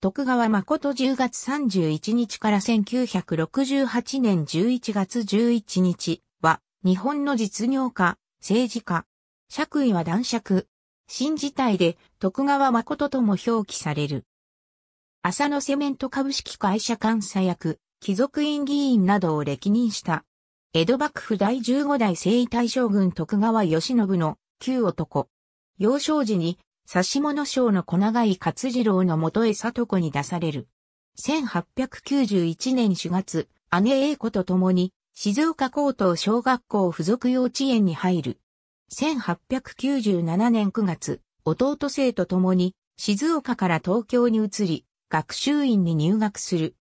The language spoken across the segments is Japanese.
徳川誠10月31日から1968年11月11日は、日本の実業家、政治家、爵位は男爵、新時代で徳川誠とも表記される。浅野セメント株式会社監査役、貴族院議員などを歴任した、江戸幕府第15代征夷大将軍徳川義信の旧男。幼少時にし物賞の小長井勝次郎の元へ里子に出される。1891年4月、姉英子と共に、静岡高等小学校附属幼稚園に入る。1897年9月、弟生と共に、静岡から東京に移り、学習院に入学する。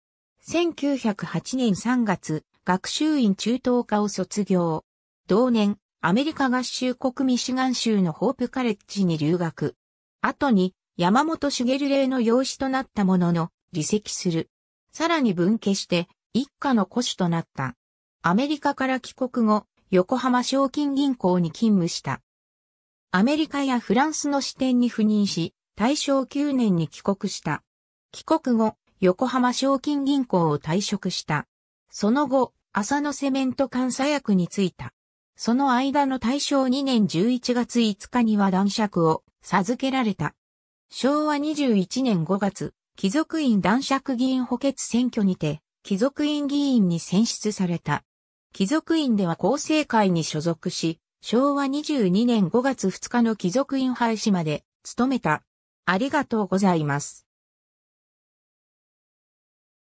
1908年3月、学習院中等科を卒業。同年、アメリカ合衆国ミシガン州のホープカレッジに留学。後に山本茂例の養子となったものの、離席する。さらに分家して一家の古主となった。アメリカから帰国後、横浜賞金銀行に勤務した。アメリカやフランスの支店に赴任し、大正9年に帰国した。帰国後、横浜賞金銀行を退職した。その後、浅野セメント監査役に就いた。その間の大正2年11月5日には男爵を授けられた。昭和21年5月、貴族院男爵議員補欠選挙にて、貴族院議員に選出された。貴族院では厚生会に所属し、昭和22年5月2日の貴族院廃止まで務めた。ありがとうございます。